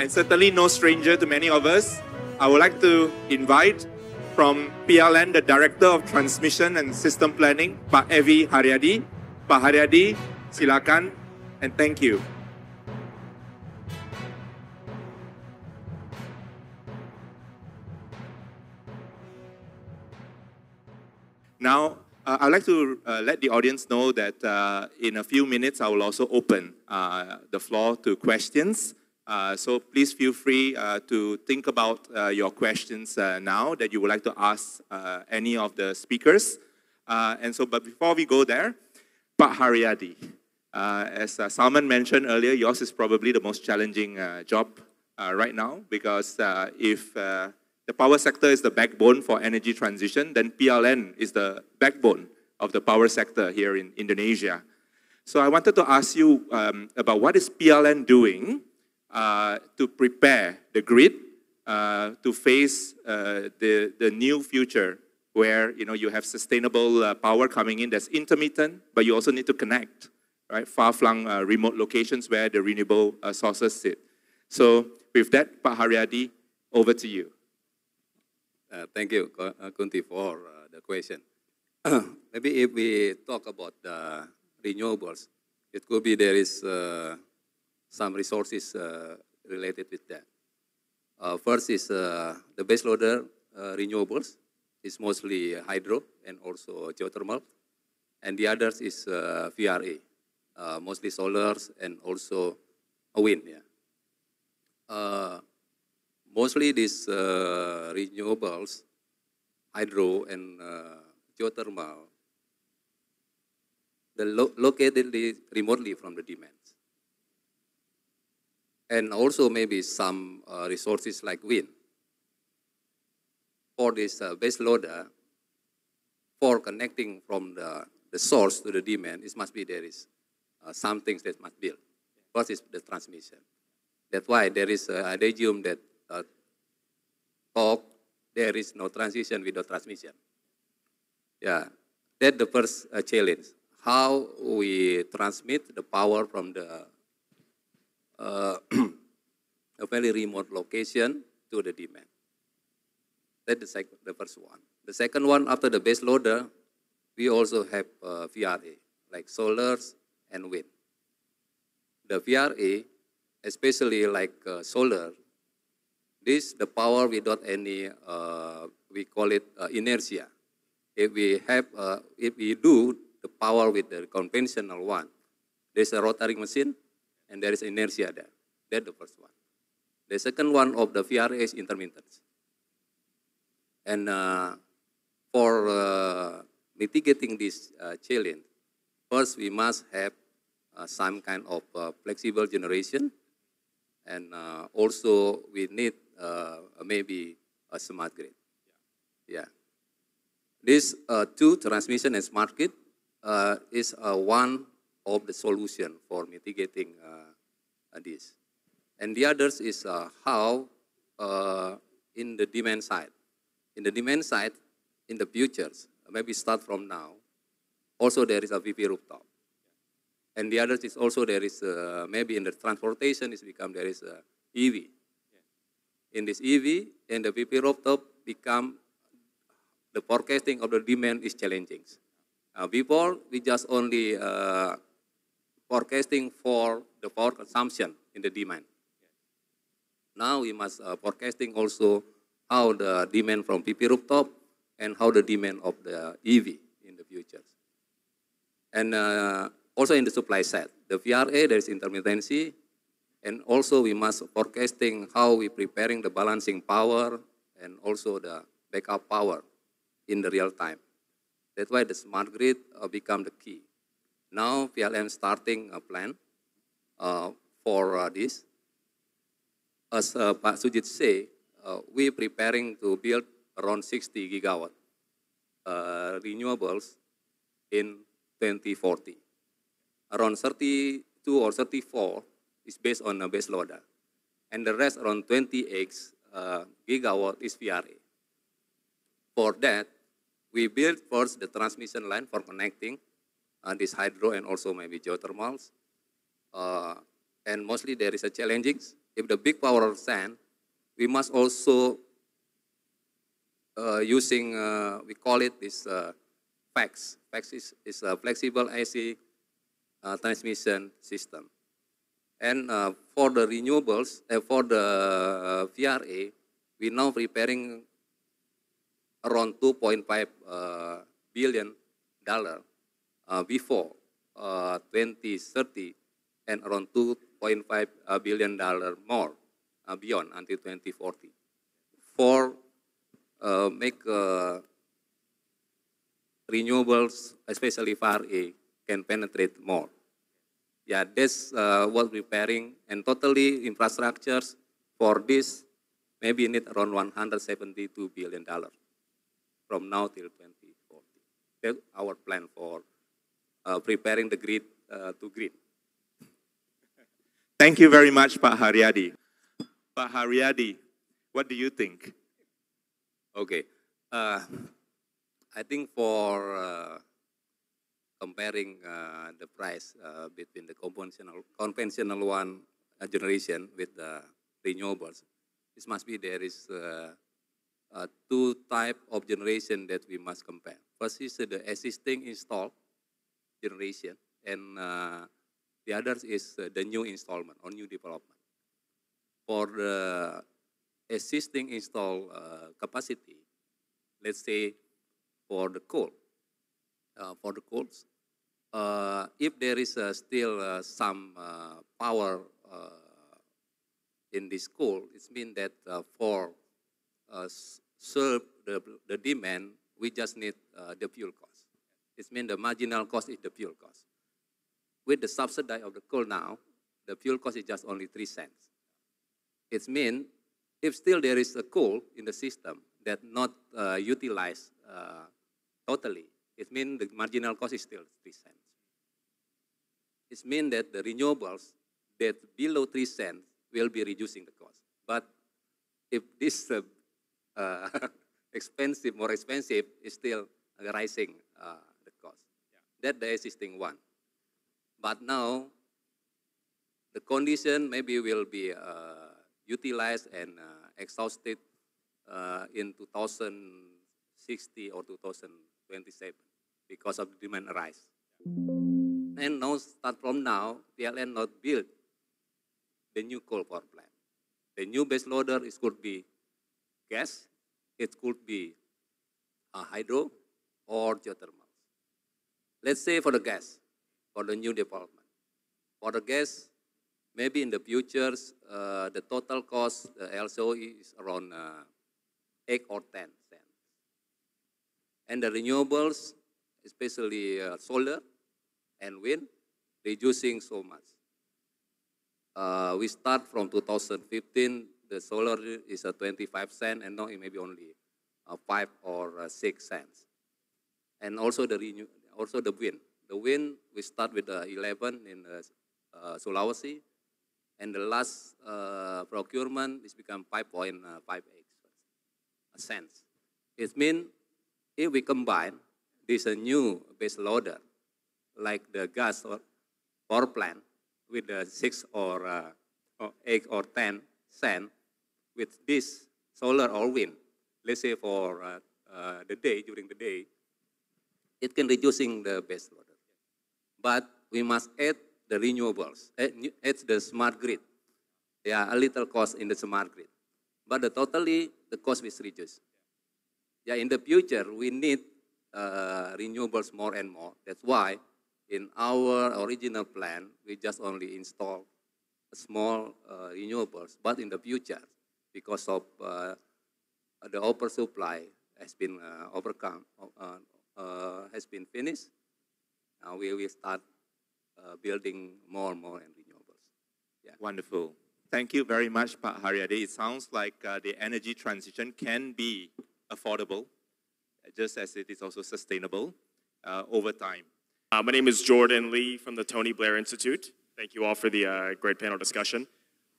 and certainly no stranger to many of us, I would like to invite from PLN the Director of Transmission and System Planning, Pak Evi Haryadi. Pak Haryadi, silakan and thank you. Now, uh, I'd like to uh, let the audience know that uh, in a few minutes, I will also open uh, the floor to questions. Uh, so please feel free uh, to think about uh, your questions uh, now that you would like to ask uh, any of the speakers. and so, but before we go there, Pak Haryadi. as uh, Salman mentioned earlier, yours is probably the most challenging job right now because if the power sector is the backbone for energy transition, then PLN is the backbone of the power sector here in Indonesia. So I wanted to ask you um, about what is PLN doing uh, to prepare the grid uh, to face uh, the, the new future where you know you have sustainable uh, power coming in that's intermittent, but you also need to connect right far-flung uh, remote locations where the renewable uh, sources sit. So with that, Pak Haryadi, over to you. thank you, Kunti, for the question. Maybe if we talk about the renewables, it could be there is some resources uh, related with that. Uh, first is uh, the baseloader renewables. It's mostly hydro and also geothermal. And the others is VRA, mostly solars and also wind. Yeah. mostly these renewables, hydro and geothermal, they lo located remotely from the demand and also maybe some uh, resources like wind. For this uh, base loader, for connecting from the, the source to the demand, it must be there is uh, some things that must build. What is the transmission? That's why there is uh, a regime that uh, talk, there is no transition without transmission. Yeah, that's the first uh, challenge. How we transmit the power from the very remote location to the demand. That's the, second, the first one. The second one, after the base loader, we also have uh, VRA, like solars and wind. The VRA, especially like uh, solar, this the power without any, uh, we call it uh, inertia. If we have, uh, if we do the power with the conventional one, there's a rotary machine and there is inertia there. That's the first one. The second one of the VRA is intermittence. And uh, for uh, mitigating this uh, challenge, first we must have uh, some kind of uh, flexible generation, and uh, also we need maybe a smart grid. Yeah. yeah. These two, transmission and smart grid, is one of the solution for mitigating this. And the others is uh, how uh, in the demand side. In the demand side, in the futures, maybe start from now, also there is a VP rooftop. And the others is also there is uh, maybe in the transportation is become there is a EV. In this EV and the VP rooftop become the forecasting of the demand is challenging. Uh, before we just only uh, forecasting for the power consumption in the demand. Now we must uh, forecasting also how the demand from PP rooftop and how the demand of the EV in the future. And uh, also in the supply side, the VRA there is intermittency, and also we must forecasting how we preparing the balancing power and also the backup power in the real time. That's why the smart grid uh, become the key. Now VLM starting a plan uh, for uh, this, as uh, Pak Sujit say, uh, we preparing to build around 60 gigawatt uh, renewables in 2040. Around 32 or 34 is based on a base load, and the rest around 28 uh, gigawatt is VRA. For that, we build first the transmission line for connecting uh, this hydro and also maybe geothermals. Uh, and mostly there is a challenging if the big power of sand, we must also uh, using, uh, we call it this uh, FAX. is, is a flexible AC uh, transmission system. And uh, for the renewables, uh, for the uh, VRA, we now preparing around 2.5 uh, billion dollar uh, before uh, 2030 and around 2 1.5 billion dollar more uh, beyond until 2040 for uh, make uh, renewables, especially far A, e, can penetrate more. Yeah, this uh, what repairing and totally infrastructures for this maybe need around 172 billion dollar from now till 2040. That's our plan for uh, preparing the grid uh, to green. Thank you very much, Pak Haryadi. Pak Haryadi, what do you think? Okay, uh, I think for uh, comparing uh, the price uh, between the conventional conventional one uh, generation with the renewables, this must be there is uh, uh, two type of generation that we must compare. First is the existing installed generation and uh, The other is uh, the new installment or new development. For the uh, existing install uh, capacity, let's say for the coal, for the coals, if there is still some power in this coal, it means that for serve the, the demand, we just need the fuel cost. It means the marginal cost is the fuel cost with the subsidy of the coal now, the fuel cost is just only 3 cents. It means if still there is a coal in the system that not uh, utilized uh, totally, it means the marginal cost is still 3 cents. It means that the renewables that below 3 cents will be reducing the cost. But if this uh, uh, expensive, more expensive, is still rising uh, the cost. Yeah. That the existing one. But now, the condition maybe will be uh, utilized and uh, exhausted uh, in 2060 or 2027 because of the demand rise. And now, start from now, PLN not build the new coal power plant. The new base loader is could be gas, it could be a hydro or geothermal. Let's say for the gas, for the new development. For the gas, maybe in the future, uh, the total cost, the LCOE is around uh, 8 or 10 cents. And the renewables, especially uh, solar and wind, reducing so much. Uh, we start from 2015, the solar is a 25 cent and now it may be only uh, 5 or uh, 6 cents. And also the, renew also the wind. The wind, we start with the 11 in uh, uh Sulawesi, and the last uh, procurement is become 5.58 uh, cents. It means if we combine this uh, new base loader, like the gas or power plant, with the six or, uh, or eight or 10 cent, with this solar or wind, let's say for uh, the day, during the day, it can reducing the base load but we must add the renewables, add the smart grid. There are a little cost in the smart grid, but the totally the cost is reduced. Yeah, in the future we need uh, renewables more and more. That's why in our original plan we just only install small uh, renewables, but in the future because of uh, the oversupply has been uh, overcome, uh, uh, has been finished now uh, we will start uh, building more and more renewables. Yeah. Wonderful. Thank you very much, Pak Haryade. It sounds like uh, the energy transition can be affordable, just as it is also sustainable uh, over time. Uh, my name is Jordan Lee from the Tony Blair Institute. Thank you all for the uh, great panel discussion.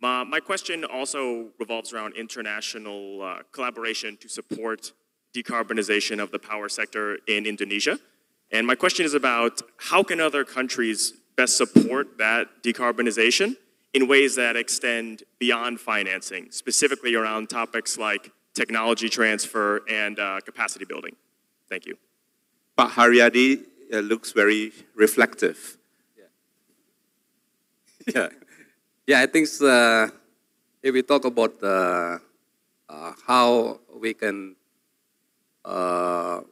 My, my, question also revolves around international collaboration to support decarbonization of the power sector in Indonesia. And my question is about how can other countries best support that decarbonization in ways that extend beyond financing, specifically around topics like technology transfer and uh, capacity building? Thank you. But Haryadi uh, looks very reflective. Yeah. yeah. yeah, I think uh, if we talk about uh, how we can uh,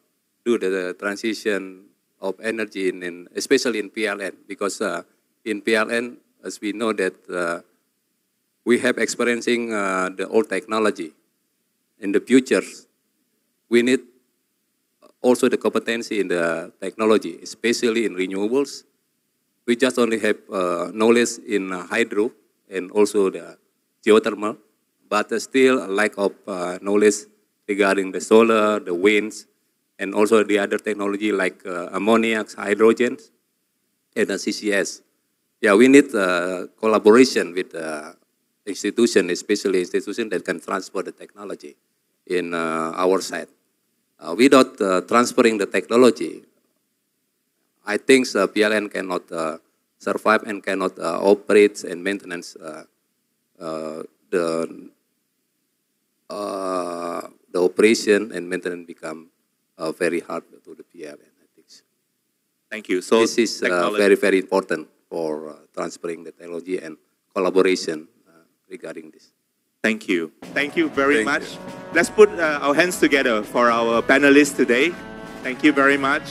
do the, the transition of energy in, in especially in PLN because uh, in PLN as we know that uh, we have experiencing uh, the old technology in the future we need also the competency in the technology especially in renewables we just only have uh, knowledge in uh, hydro and also the geothermal but uh, still a lack of uh, knowledge regarding the solar the winds and also the other technology like uh, ammonia, hydrogen, and the CCS. Yeah, we need uh, collaboration with uh, institution, especially institution that can transfer the technology in uh, our side. Uh, without uh, transferring the technology, I think uh, PLN cannot uh, survive and cannot operate and maintenance the the operation and maintenance become uh, very hard to the PR and ethics. Thank you. So this is uh, very, very important for uh, transferring the technology and collaboration uh, regarding this. Thank you. Thank you very Thank much. You. Let's put uh, our hands together for our panelists today. Thank you very much.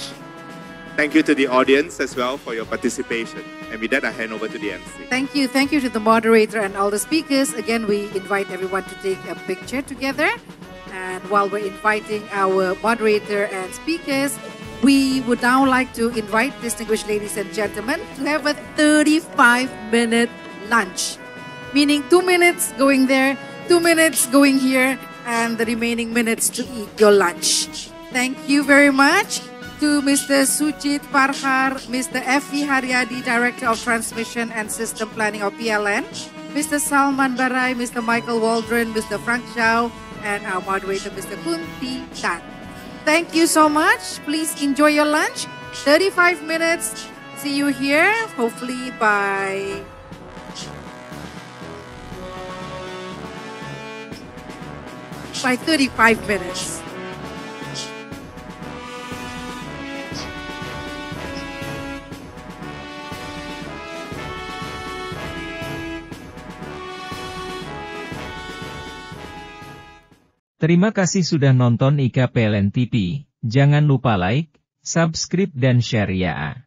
Thank you to the audience as well for your participation. And with that, I hand over to the MC. Thank you. Thank you to the moderator and all the speakers. Again, we invite everyone to take a picture together. And while we're inviting our moderator and speakers, we would now like to invite distinguished ladies and gentlemen to have a 35 minute lunch, meaning two minutes going there, two minutes going here, and the remaining minutes to eat your lunch. Thank you very much to Mr. Sujit Parhar, Mr. F.V. Haryadi, Director of Transmission and System Planning of PLN, Mr. Salman Barai, Mr. Michael Waldron, Mr. Frank Zhao, and our moderator, Mr. Kunti Tan. Thank you so much. Please enjoy your lunch. 35 minutes. See you here, hopefully by by 35 minutes. Terima kasih sudah nonton IKPLN TV. Jangan lupa like, subscribe dan share ya.